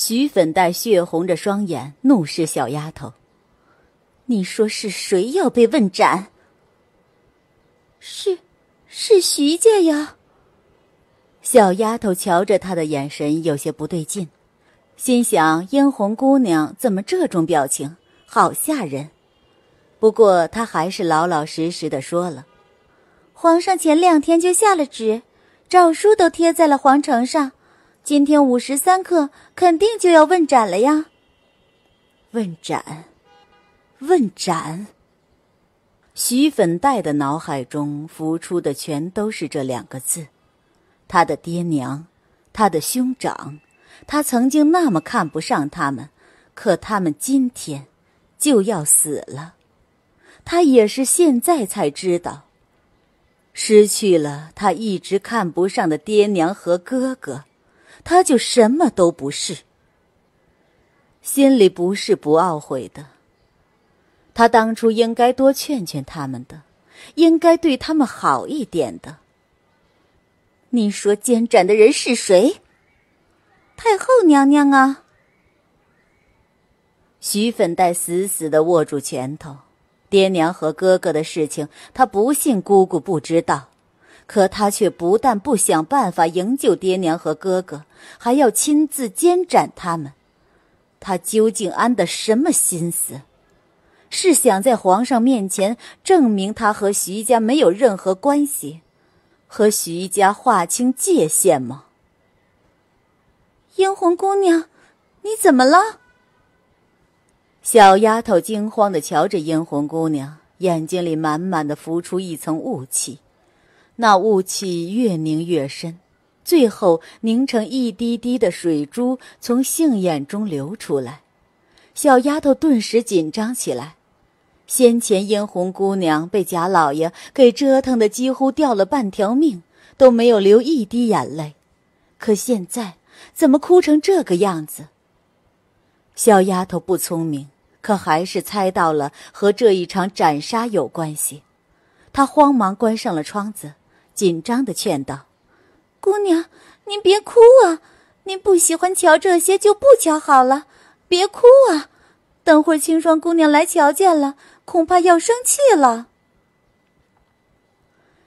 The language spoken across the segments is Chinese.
徐粉黛血红着双眼，怒视小丫头：“你说是谁要被问斩？是，是徐家呀。”小丫头瞧着她的眼神有些不对劲，心想：“嫣红姑娘怎么这种表情？好吓人。”不过她还是老老实实的说了：“皇上前两天就下了旨，诏书都贴在了皇城上。”今天午时三刻，肯定就要问斩了呀！问斩，问斩。徐粉黛的脑海中浮出的全都是这两个字：他的爹娘，他的兄长，他曾经那么看不上他们，可他们今天就要死了。他也是现在才知道，失去了他一直看不上的爹娘和哥哥。他就什么都不是，心里不是不懊悔的。他当初应该多劝劝他们的，应该对他们好一点的。你说监斩的人是谁？太后娘娘啊！徐粉黛死死的握住拳头，爹娘和哥哥的事情，她不信姑姑不知道。可他却不但不想办法营救爹娘和哥哥，还要亲自监斩他们，他究竟安的什么心思？是想在皇上面前证明他和徐家没有任何关系，和徐家划清界限吗？嫣红姑娘，你怎么了？小丫头惊慌的瞧着殷红姑娘，眼睛里满满的浮出一层雾气。那雾气越凝越深，最后凝成一滴滴的水珠从杏眼中流出来。小丫头顿时紧张起来。先前殷红姑娘被贾老爷给折腾的几乎掉了半条命，都没有流一滴眼泪，可现在怎么哭成这个样子？小丫头不聪明，可还是猜到了和这一场斩杀有关系。她慌忙关上了窗子。紧张的劝道：“姑娘，您别哭啊！您不喜欢瞧这些，就不瞧好了。别哭啊！等会青霜姑娘来瞧见了，恐怕要生气了。”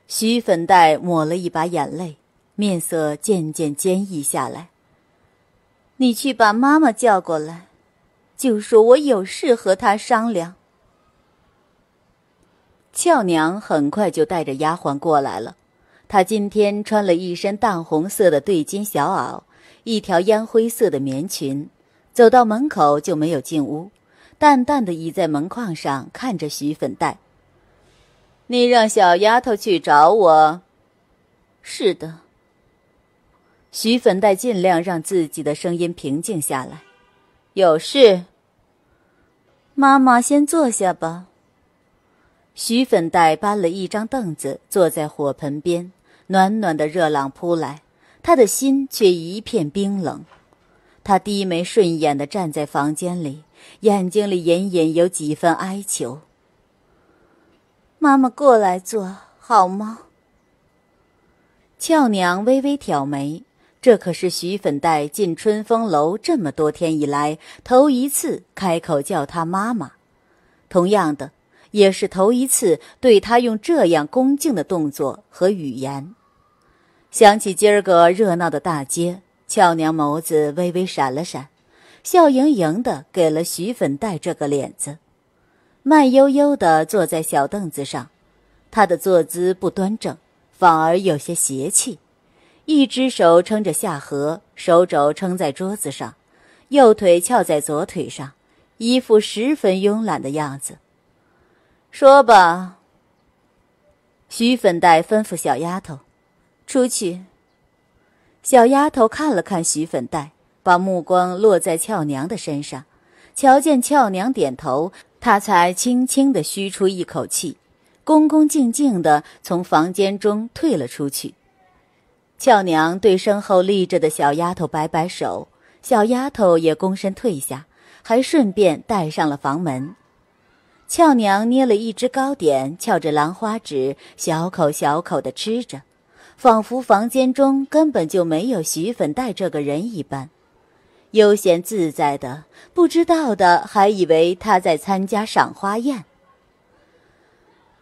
徐粉黛抹了一把眼泪，面色渐渐坚毅下来。“你去把妈妈叫过来，就说我有事和她商量。”俏娘很快就带着丫鬟过来了。他今天穿了一身淡红色的对襟小袄，一条烟灰色的棉裙，走到门口就没有进屋，淡淡的倚在门框上看着徐粉黛。你让小丫头去找我，是的。徐粉黛尽量让自己的声音平静下来，有事。妈妈先坐下吧。徐粉黛搬了一张凳子坐在火盆边。暖暖的热浪扑来，他的心却一片冰冷。他低眉顺眼的站在房间里，眼睛里隐隐有几分哀求：“妈妈，过来坐好吗？”俏娘微微挑眉，这可是徐粉黛进春风楼这么多天以来头一次开口叫她妈妈，同样的，也是头一次对她用这样恭敬的动作和语言。想起今儿个热闹的大街，俏娘眸子微微闪了闪，笑盈盈的给了徐粉黛这个脸子，慢悠悠的坐在小凳子上。她的坐姿不端正，反而有些邪气，一只手撑着下颌，手肘撑在桌子上，右腿翘在左腿上，一副十分慵懒的样子。说吧，徐粉黛吩咐小丫头。出去。小丫头看了看徐粉黛，把目光落在俏娘的身上，瞧见俏娘点头，她才轻轻的吁出一口气，恭恭敬敬的从房间中退了出去。俏娘对身后立着的小丫头摆摆手，小丫头也躬身退下，还顺便带上了房门。俏娘捏了一只糕点，翘着兰花指，小口小口的吃着。仿佛房间中根本就没有徐粉黛这个人一般，悠闲自在的，不知道的还以为他在参加赏花宴。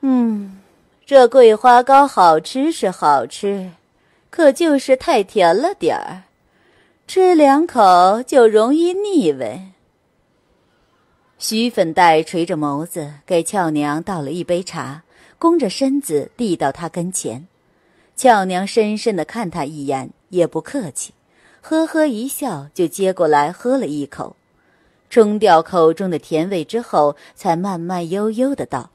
嗯，这桂花糕好吃是好吃，可就是太甜了点儿，吃两口就容易腻味。徐粉黛垂着眸子，给俏娘倒了一杯茶，弓着身子递到她跟前。俏娘深深的看他一眼，也不客气，呵呵一笑，就接过来喝了一口，冲掉口中的甜味之后，才慢慢悠悠的道：“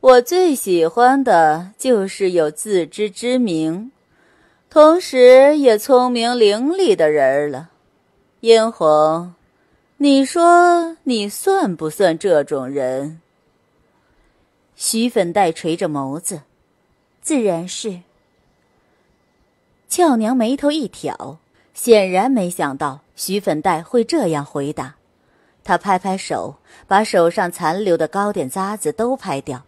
我最喜欢的就是有自知之明，同时也聪明伶俐的人了。殷红，你说你算不算这种人？”徐粉黛垂着眸子。自然是。俏娘眉头一挑，显然没想到徐粉黛会这样回答。她拍拍手，把手上残留的糕点渣子都拍掉，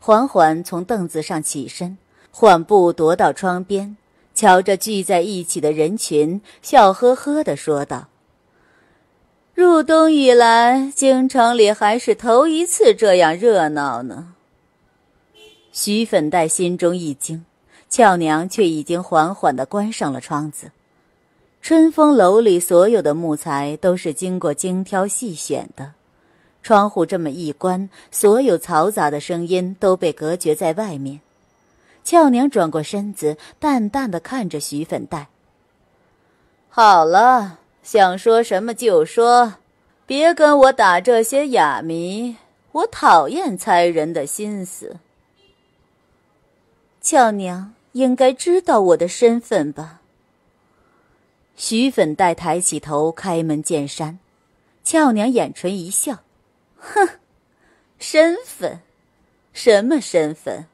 缓缓从凳子上起身，缓步踱到窗边，瞧着聚在一起的人群，笑呵呵的说道：“入冬以来，京城里还是头一次这样热闹呢。”徐粉黛心中一惊，俏娘却已经缓缓的关上了窗子。春风楼里所有的木材都是经过精挑细选的，窗户这么一关，所有嘈杂的声音都被隔绝在外面。俏娘转过身子，淡淡的看着徐粉黛：“好了，想说什么就说，别跟我打这些哑谜，我讨厌猜人的心思。”俏娘应该知道我的身份吧？徐粉黛抬起头，开门见山。俏娘眼唇一笑，哼，身份？什么身份？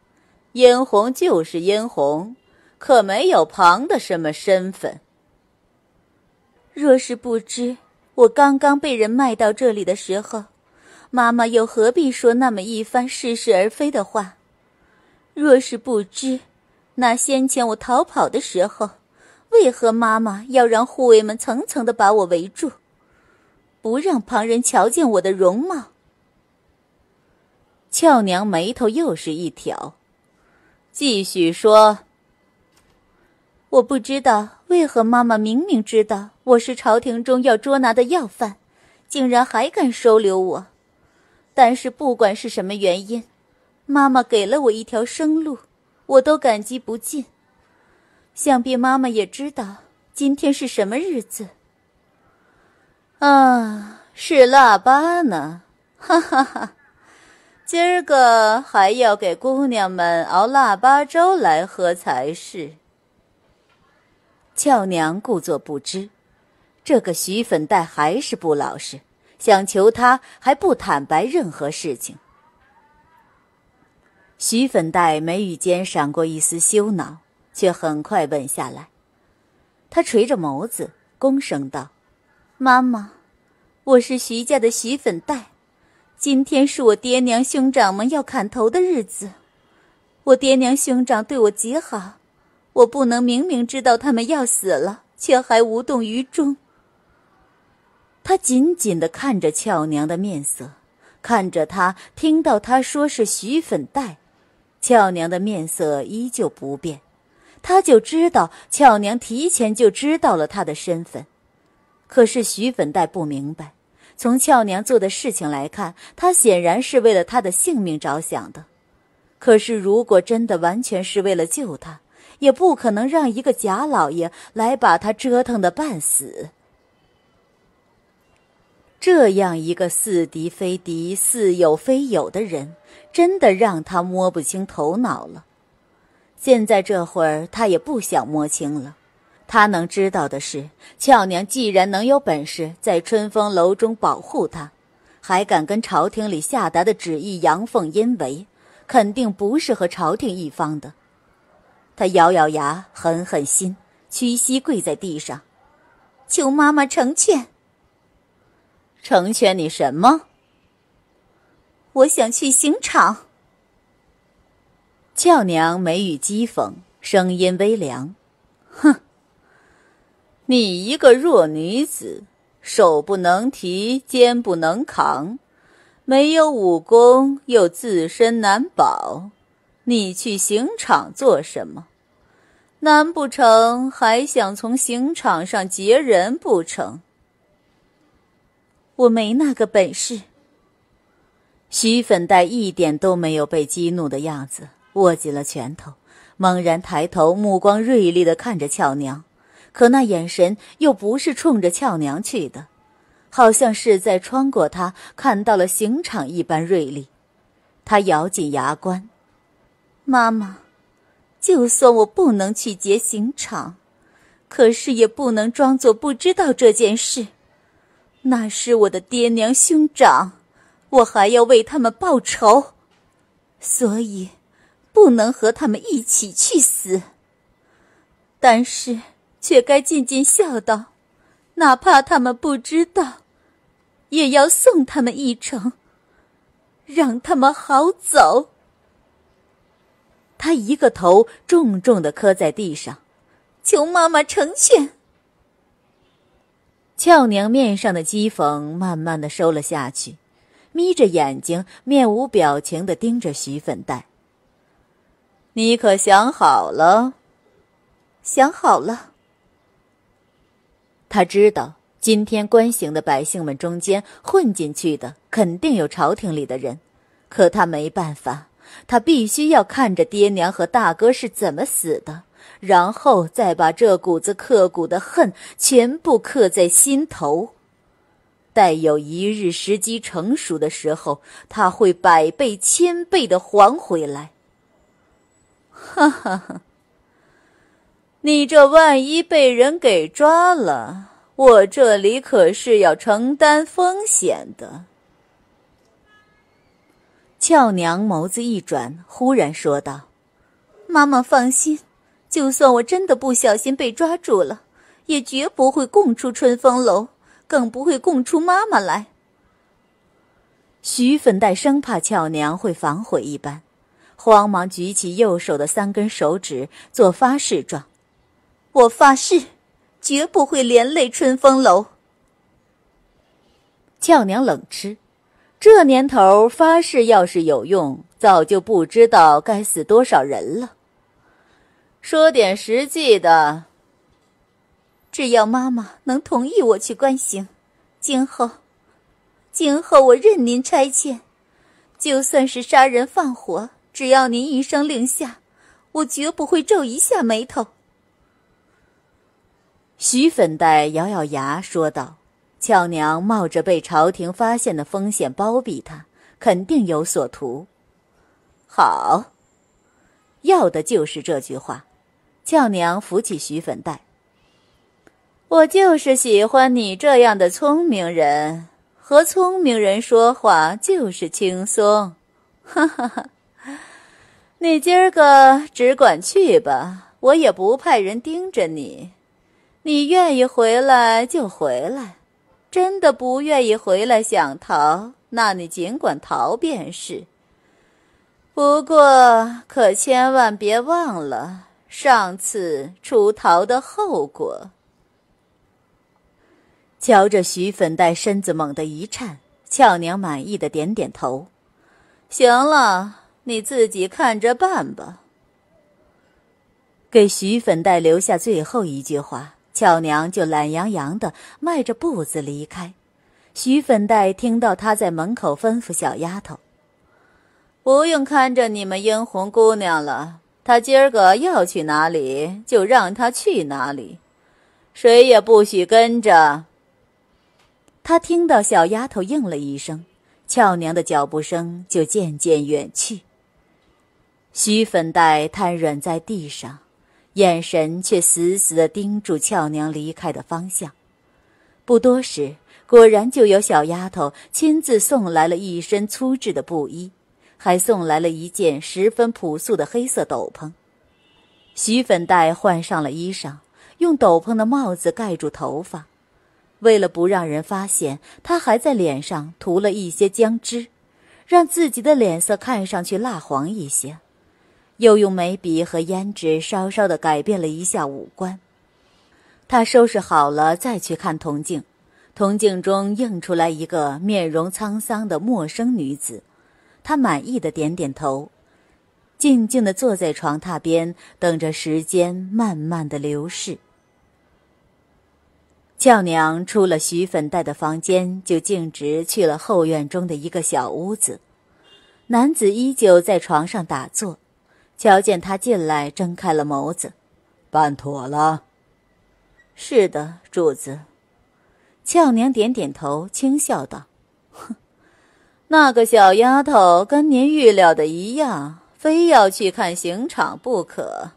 嫣红就是嫣红，可没有旁的什么身份。若是不知，我刚刚被人卖到这里的时候，妈妈又何必说那么一番似是而非的话？若是不知，那先前我逃跑的时候，为何妈妈要让护卫们层层的把我围住，不让旁人瞧见我的容貌？俏娘眉头又是一挑，继续说：“我不知道为何妈妈明明知道我是朝廷中要捉拿的要犯，竟然还敢收留我。但是不管是什么原因。”妈妈给了我一条生路，我都感激不尽。想必妈妈也知道今天是什么日子。啊，是腊八呢，哈哈哈！今儿个还要给姑娘们熬腊八粥来喝才是。俏娘故作不知，这个徐粉黛还是不老实，想求她还不坦白任何事情。徐粉黛眉宇间闪过一丝羞恼，却很快稳下来。她垂着眸子，恭声道：“妈妈，我是徐家的徐粉黛。今天是我爹娘兄长们要砍头的日子。我爹娘兄长对我极好，我不能明明知道他们要死了，却还无动于衷。”她紧紧的看着俏娘的面色，看着她，听到她说是徐粉黛。俏娘的面色依旧不变，他就知道俏娘提前就知道了他的身份。可是徐粉黛不明白，从俏娘做的事情来看，她显然是为了他的性命着想的。可是如果真的完全是为了救他，也不可能让一个假老爷来把他折腾的半死。这样一个似敌非敌、似友非友的人，真的让他摸不清头脑了。现在这会儿，他也不想摸清了。他能知道的是，俏娘既然能有本事在春风楼中保护他，还敢跟朝廷里下达的旨意阳奉阴违，肯定不是和朝廷一方的。他咬咬牙，狠狠心，屈膝跪在地上，求妈妈成全。成全你什么？我想去刑场。俏娘眉宇讥讽，声音微凉：“哼，你一个弱女子，手不能提，肩不能扛，没有武功又自身难保，你去刑场做什么？难不成还想从刑场上劫人不成？”我没那个本事。徐粉黛一点都没有被激怒的样子，握紧了拳头，猛然抬头，目光锐利的看着俏娘，可那眼神又不是冲着俏娘去的，好像是在穿过她看到了刑场一般锐利。她咬紧牙关：“妈妈，就算我不能去劫刑场，可是也不能装作不知道这件事。”那是我的爹娘兄长，我还要为他们报仇，所以不能和他们一起去死。但是却该尽尽孝道，哪怕他们不知道，也要送他们一程，让他们好走。他一个头重重的磕在地上，求妈妈成全。俏娘面上的讥讽慢慢的收了下去，眯着眼睛，面无表情的盯着徐粉黛。你可想好了？想好了。他知道今天关刑的百姓们中间混进去的肯定有朝廷里的人，可他没办法，他必须要看着爹娘和大哥是怎么死的。然后再把这股子刻骨的恨全部刻在心头，待有一日时机成熟的时候，他会百倍千倍的还回来。哈哈哈！你这万一被人给抓了，我这里可是要承担风险的。俏娘眸子一转，忽然说道：“妈妈放心。”就算我真的不小心被抓住了，也绝不会供出春风楼，更不会供出妈妈来。徐粉黛生怕俏娘会反悔一般，慌忙举起右手的三根手指做发誓状：“我发誓，绝不会连累春风楼。”俏娘冷嗤：“这年头发誓要是有用，早就不知道该死多少人了。”说点实际的。只要妈妈能同意我去关刑，今后，今后我任您差遣。就算是杀人放火，只要您一声令下，我绝不会皱一下眉头。徐粉黛咬咬牙说道：“俏娘冒着被朝廷发现的风险包庇她，肯定有所图。好，要的就是这句话。”俏娘扶起徐粉黛。我就是喜欢你这样的聪明人，和聪明人说话就是轻松，哈哈哈！你今儿个只管去吧，我也不派人盯着你。你愿意回来就回来，真的不愿意回来想逃，那你尽管逃便是。不过可千万别忘了。上次出逃的后果。瞧着徐粉黛身子猛地一颤，俏娘满意的点点头。行了，你自己看着办吧。给徐粉黛留下最后一句话，俏娘就懒洋洋的迈着步子离开。徐粉黛听到她在门口吩咐小丫头：“不用看着你们嫣红姑娘了。”他今儿个要去哪里，就让他去哪里，谁也不许跟着。他听到小丫头应了一声，俏娘的脚步声就渐渐远去。徐粉黛瘫软在地上，眼神却死死的盯住俏娘离开的方向。不多时，果然就有小丫头亲自送来了一身粗制的布衣。还送来了一件十分朴素的黑色斗篷。徐粉黛换上了衣裳，用斗篷的帽子盖住头发。为了不让人发现，她还在脸上涂了一些姜汁，让自己的脸色看上去蜡黄一些。又用眉笔和胭脂稍稍的改变了一下五官。她收拾好了，再去看铜镜，铜镜中映出来一个面容沧桑的陌生女子。他满意的点点头，静静的坐在床榻边，等着时间慢慢的流逝。俏娘出了徐粉黛的房间，就径直去了后院中的一个小屋子。男子依旧在床上打坐，瞧见他进来，睁开了眸子。办妥了。是的，主子。俏娘点点头，轻笑道：“哼。”那个小丫头跟您预料的一样，非要去看刑场不可。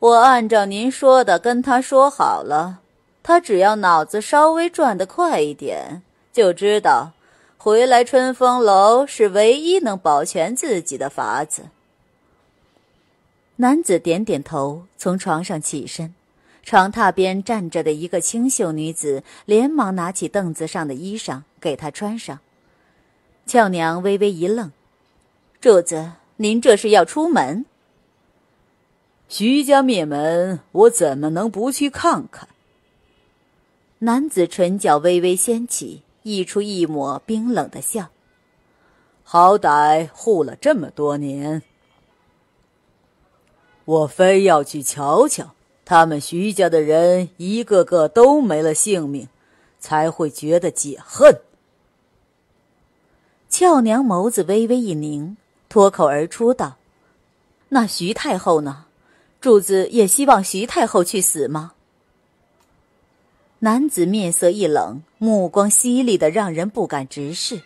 我按照您说的跟她说好了，她只要脑子稍微转得快一点，就知道回来春风楼是唯一能保全自己的法子。男子点点头，从床上起身，床榻边站着的一个清秀女子连忙拿起凳子上的衣裳给他穿上。俏娘微微一愣：“主子，您这是要出门？”“徐家灭门，我怎么能不去看看？”男子唇角微微掀起，溢出一抹冰冷的笑：“好歹护了这么多年，我非要去瞧瞧他们徐家的人，一个个都没了性命，才会觉得解恨。”俏娘眸子微微一凝，脱口而出道：“那徐太后呢？主子也希望徐太后去死吗？”男子面色一冷，目光犀利的让人不敢直视。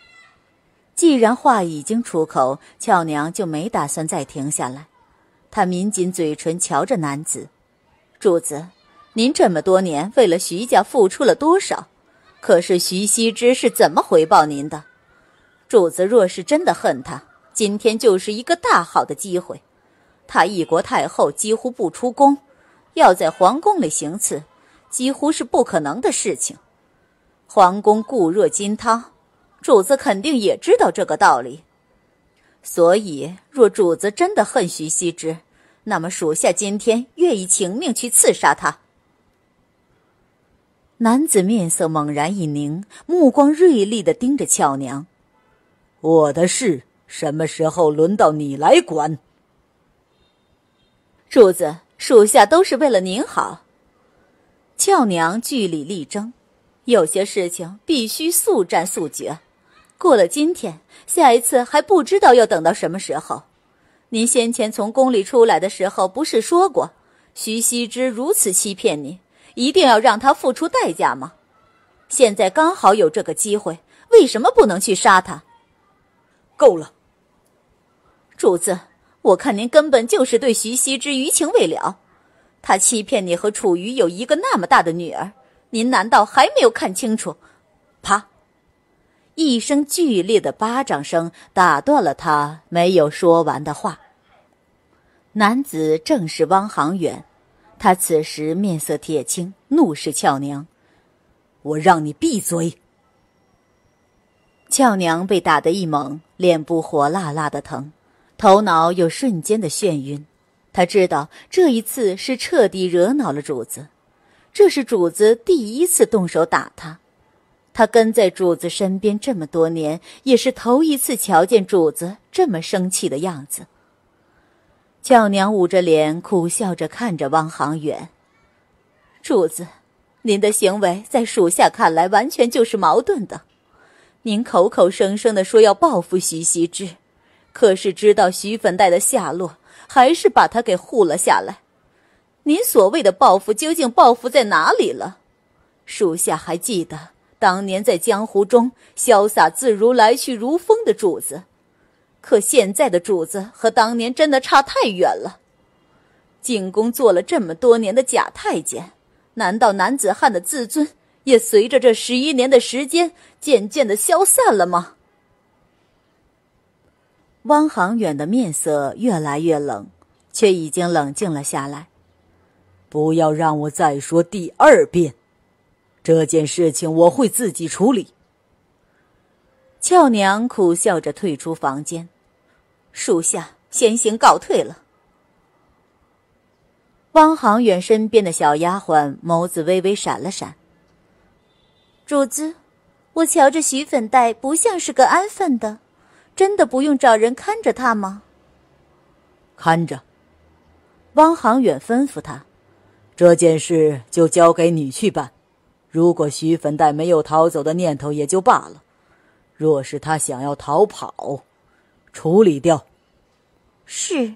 既然话已经出口，俏娘就没打算再停下来。她抿紧嘴唇，瞧着男子：“主子，您这么多年为了徐家付出了多少？可是徐熙之是怎么回报您的？”主子若是真的恨他，今天就是一个大好的机会。他一国太后几乎不出宫，要在皇宫里行刺，几乎是不可能的事情。皇宫固若金汤，主子肯定也知道这个道理。所以，若主子真的恨徐熙之，那么属下今天愿意请命去刺杀他。男子面色猛然一凝，目光锐利的盯着俏娘。我的事什么时候轮到你来管？主子，属下都是为了您好。俏娘据理力争，有些事情必须速战速决。过了今天，下一次还不知道要等到什么时候。您先前从宫里出来的时候，不是说过徐熙之如此欺骗您，一定要让他付出代价吗？现在刚好有这个机会，为什么不能去杀他？够了，主子，我看您根本就是对徐熙之余情未了。他欺骗你和楚瑜有一个那么大的女儿，您难道还没有看清楚？啪！一声剧烈的巴掌声打断了他没有说完的话。男子正是汪行远，他此时面色铁青，怒视俏娘：“我让你闭嘴！”俏娘被打得一猛，脸部火辣辣的疼，头脑有瞬间的眩晕。她知道这一次是彻底惹恼了主子，这是主子第一次动手打她。她跟在主子身边这么多年，也是头一次瞧见主子这么生气的样子。俏娘捂着脸，苦笑着看着汪航远：“主子，您的行为在属下看来完全就是矛盾的。”您口口声声的说要报复徐熙之，可是知道徐粉黛的下落，还是把他给护了下来。您所谓的报复，究竟报复在哪里了？属下还记得，当年在江湖中潇洒自如、来去如风的主子，可现在的主子和当年真的差太远了。进宫做了这么多年的假太监，难道男子汉的自尊？也随着这十一年的时间渐渐的消散了吗？汪行远的面色越来越冷，却已经冷静了下来。不要让我再说第二遍，这件事情我会自己处理。俏娘苦笑着退出房间，属下先行告退了。汪行远身边的小丫鬟眸子微微闪了闪。主子，我瞧着徐粉黛不像是个安分的，真的不用找人看着她吗？看着，汪行远吩咐他，这件事就交给你去办。如果徐粉黛没有逃走的念头也就罢了，若是他想要逃跑，处理掉。是。